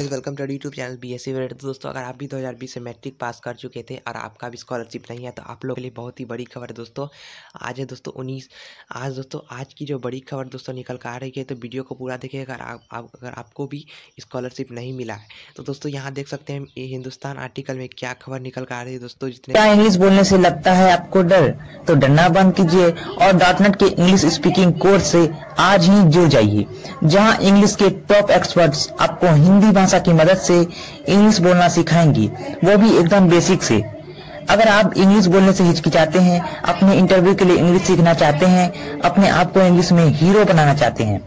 welcome to YouTube channel B S C दोस्तों अगर आप भी 2020 से मैट्रिक पास कर चुके थे और आपका भी स्कॉलरशिप नहीं है तो आप लोगों के लिए बहुत ही बड़ी खबर है दोस्तों आज है दोस्तों 19 आज दोस्तों आज की जो बड़ी खबर दोस्तों निकल कर आ रही है तो वीडियो को पूरा देखिए अगर आप, अगर आपको भी स्कॉलरशिप नहीं मिला है तो दोस्तों यहाँ देख सकते हैं हिंदुस्तान आर्टिकल में क्या खबर निकल कर आ रही है दोस्तों जितने इंग्लिश बोलने से लगता है आपको डर तो डरना बंद कीजिए और डॉटनेट के इंग्लिश स्पीकिंग कोर्स से आज ही जुड़ जाइए जहाँ इंग्लिश के टॉप एक्सपर्ट्स आपको हिंदी भाषा की मदद से इंग्लिश बोलना सिखाएंगी वो भी एकदम बेसिक से अगर आप इंग्लिश बोलने से हिचकिचाते हैं अपने इंटरव्यू के लिए इंग्लिश सीखना चाहते हैं अपने आप को इंग्लिश में हीरो बनाना चाहते हैं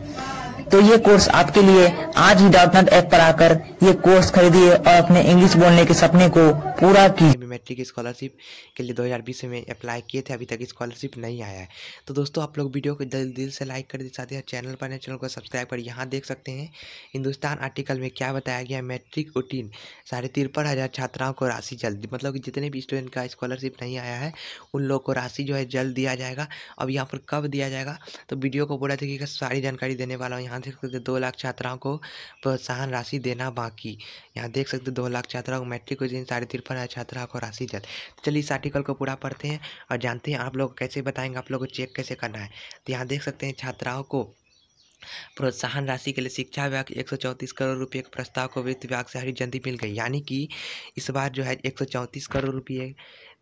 तो ये कोर्स आपके लिए आज ही डॉट नेट ऐप पर आकर ये कोर्स खरीदिए और अपने इंग्लिश बोलने के सपने को पूरा कीजिए मैट्रिक स्कॉलरशिप के लिए 2020 में अप्लाई किए थे अभी तक स्कॉलरशिप नहीं आया है तो दोस्तों आप लोग वीडियो को दिल दिल से लाइक कर साथ ही चैनल पर नए चैनल को सब्सक्राइब कर यहाँ देख सकते हैं हिंदुस्तान आर्टिकल में क्या बताया गया मैट्रिक उटीन साढ़े तिरपन हज़ार छात्राओं को राशि जल्द मतलब कि जितने भी स्टूडेंट का स्कॉलरशिप नहीं आया है उन लोग को राशि जो है जल्द दिया जाएगा अब यहाँ पर कब दिया जाएगा तो वीडियो को पूरा तरीके कि सारी जानकारी देने वाला हूँ यहाँ देख सकते दो लाख छात्राओं को प्रोत्साहन राशि देना बाकी यहाँ देख सकते दो लाख छात्राओं को मैट्रिक उटीन साढ़े तिरपन हज़ार छात्राओं को राशि जल तो चलिए इस आर्टिकल को पूरा पढ़ते हैं और जानते हैं आप लोग कैसे बताएंगे आप लोग को चेक कैसे करना है तो यहाँ देख सकते हैं छात्राओं को प्रोत्साहन राशि के लिए शिक्षा विभाग एक सौ चौंतीस करोड़ रुपये के प्रस्ताव को वित्त विभाग से हरी झंडी मिल गई यानी कि इस बार जो है एक सौ चौंतीस करोड़ रुपये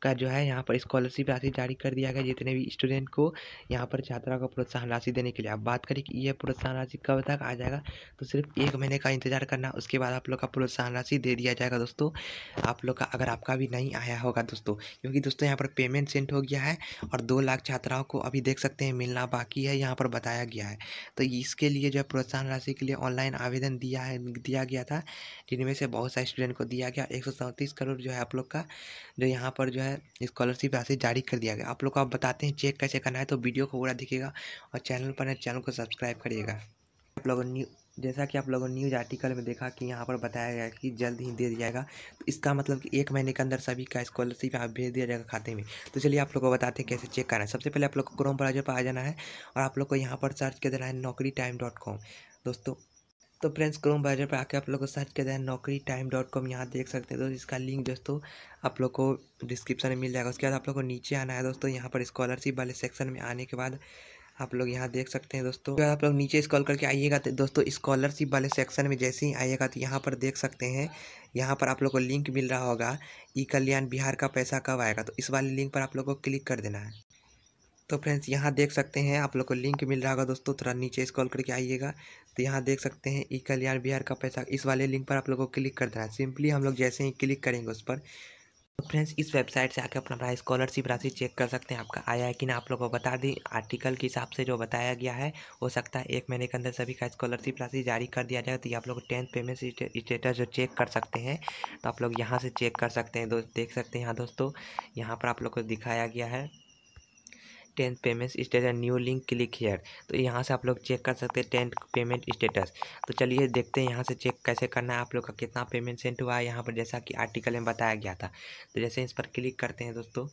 का जो है यहाँ पर स्कॉलरशिप राशि जारी कर दिया गया जितने भी स्टूडेंट को यहाँ पर छात्रा को प्रोत्साहन राशि देने के लिए अब बात करें कि यह प्रोत्साहन राशि कब तक आ जाएगा तो सिर्फ एक महीने का इंतजार करना उसके बाद आप लोग का प्रोत्साहन राशि दे दिया जाएगा दोस्तों आप लोग का अगर आपका भी नहीं आया होगा दोस्तों क्योंकि दोस्तों यहाँ पर पेमेंट सेंट हो गया है और दो लाख छात्राओं को अभी देख सकते हैं मिलना बाकी है यहाँ पर बताया गया है तो इसके लिए जो है प्रोत्साहन राशि के लिए ऑनलाइन आवेदन दिया है दिया गया था जिनमें से बहुत सारे स्टूडेंट को दिया गया एक करोड़ जो है आप लोग का जो यहाँ पर जो है स्कॉलरशिप राशि जारी कर दिया गया आप लोग को आप बताते हैं चेक कैसे करना है तो वीडियो को पूरा दिखेगा और चैनल पर चैनल को सब्सक्राइब करिएगा आप लोग न्यू जैसा कि आप लोगों ने न्यूज़ आर्टिकल में देखा कि यहाँ पर बताया गया कि जल्द ही दे दिया जाएगा तो इसका मतलब कि एक महीने के अंदर सभी का स्कॉलरशिप यहाँ भेज दिया जाएगा खाते में तो चलिए आप लोग को बताते हैं कैसे चेक करना है सबसे पहले आप लोग को क्रोम ब्राउजर पर आ जाना है और आप लोग को यहाँ पर सर्च कर देना है नौकरी टाइम डॉट कॉम दोस्तों तो फ्रेंड्स क्रोम ब्राउजर पर आकर आप लोग को सर्च कर देना है नौकरी टाइम डॉट कॉम यहाँ देख सकते हैं तो इसका लिंक दोस्तों आप लोग को डिस्क्रिप्शन में मिल जाएगा उसके बाद आप लोग को नीचे आना है दोस्तों यहाँ पर स्कॉलरशिप वाले सेक्शन में आने के बाद आप लोग यहाँ देख सकते हैं दोस्तों आप लोग नीचे स्कॉल करके आइएगा तो दोस्तों स्कॉलरशिप वाले सेक्शन में जैसे ही आइएगा तो यहाँ पर देख सकते हैं यहाँ पर आप लोग को लिंक मिल रहा होगा ई कल्याण बिहार का पैसा कब आएगा तो इस वाले लिंक पर आप लोग को क्लिक कर देना है तो फ्रेंड्स यहाँ देख सकते हैं आप लोग को लिंक मिल रहा होगा दोस्तों थोड़ा नीचे स्कॉल करके आइएगा तो यहाँ देख सकते हैं ई कल्याण बिहार का पैसा इस वाले लिंक पर आप लोग को क्लिक कर देना है सिंपली हम लोग जैसे ही क्लिक करेंगे उस पर तो फ्रेंड्स इस वेबसाइट से आके अपना प्राइस स्कॉलरशिप राशि चेक कर सकते हैं आपका आया है कि ना आप लोगों को बता दी आर्टिकल के हिसाब से जो बताया गया है हो सकता है एक महीने के अंदर सभी का स्कॉलरशिप राशि जारी कर दिया जाए तो ये आप लोग टेंथ पेमेंट स्टेटस जो चेक कर सकते हैं तो आप लोग यहाँ से चेक कर सकते हैं दोस्त देख सकते हैं यहाँ दोस्तों यहाँ पर आप लोग को दिखाया गया है tenth payment status new link click here तो यहाँ से आप लोग चेक कर सकते हैं टेंथ पेमेंट स्टेटस तो चलिए देखते हैं यहाँ से चेक कैसे करना है आप लोग का कितना पेमेंट सेंट हुआ है यहाँ पर जैसा कि आर्टिकल में बताया गया था तो जैसे इस पर क्लिक करते हैं दोस्तों